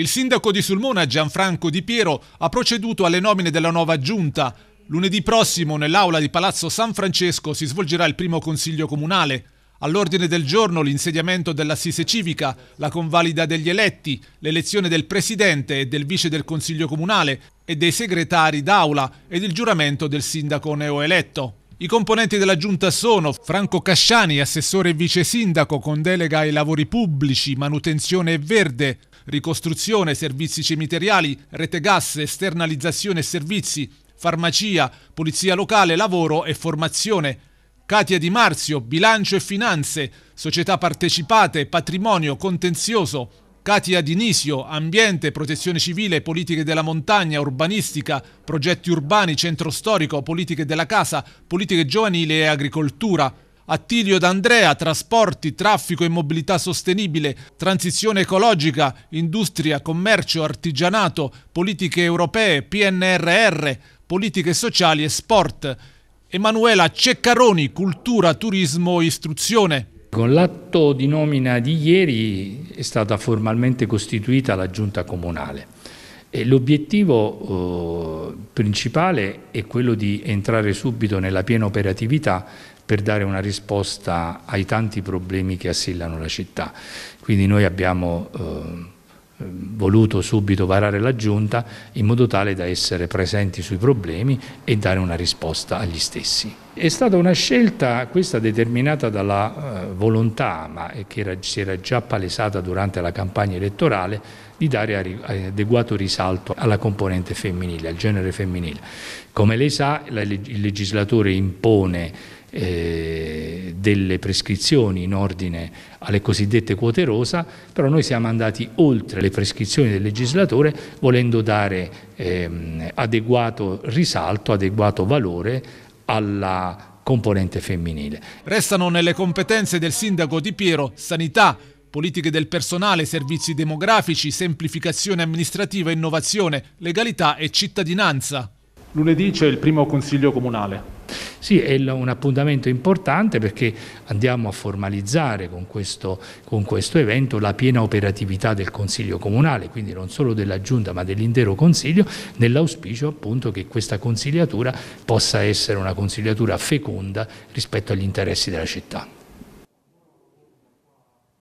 Il sindaco di Sulmona Gianfranco Di Piero ha proceduto alle nomine della nuova giunta. Lunedì prossimo nell'aula di Palazzo San Francesco si svolgerà il primo consiglio comunale. All'ordine del giorno l'insediamento dell'assise civica, la convalida degli eletti, l'elezione del presidente e del vice del consiglio comunale e dei segretari d'aula ed il giuramento del sindaco neoeletto. I componenti della giunta sono Franco Casciani, assessore e vice sindaco con delega ai lavori pubblici, manutenzione e verde, ricostruzione, servizi cimiteriali, rete gas, esternalizzazione e servizi, farmacia, polizia locale, lavoro e formazione. Katia Di Marzio, bilancio e finanze, società partecipate, patrimonio, contenzioso, Katia Dinisio, ambiente, protezione civile, politiche della montagna, urbanistica, progetti urbani, centro storico, politiche della casa, politiche giovanili e agricoltura. Attilio D'Andrea, trasporti, traffico e mobilità sostenibile, transizione ecologica, industria, commercio, artigianato, politiche europee, PNRR, politiche sociali e sport. Emanuela Ceccaroni, cultura, turismo, istruzione. Con l'atto di nomina di ieri è stata formalmente costituita la giunta comunale. L'obiettivo eh, principale è quello di entrare subito nella piena operatività per dare una risposta ai tanti problemi che assillano la città. Quindi noi abbiamo eh, voluto subito varare la giunta in modo tale da essere presenti sui problemi e dare una risposta agli stessi. È stata una scelta questa determinata dalla eh, volontà, ma che era, si era già palesata durante la campagna elettorale, di dare adeguato risalto alla componente femminile, al genere femminile. Come lei sa, la, il legislatore impone eh, delle prescrizioni in ordine alle cosiddette quote rosa, però noi siamo andati oltre le prescrizioni del legislatore volendo dare ehm, adeguato risalto, adeguato valore alla componente femminile. Restano nelle competenze del sindaco Di Piero sanità, politiche del personale, servizi demografici, semplificazione amministrativa, innovazione, legalità e cittadinanza. Lunedì c'è il primo consiglio comunale sì, è un appuntamento importante perché andiamo a formalizzare con questo, con questo evento la piena operatività del Consiglio Comunale, quindi non solo della Giunta ma dell'intero Consiglio, nell'auspicio appunto che questa consigliatura possa essere una consigliatura feconda rispetto agli interessi della città.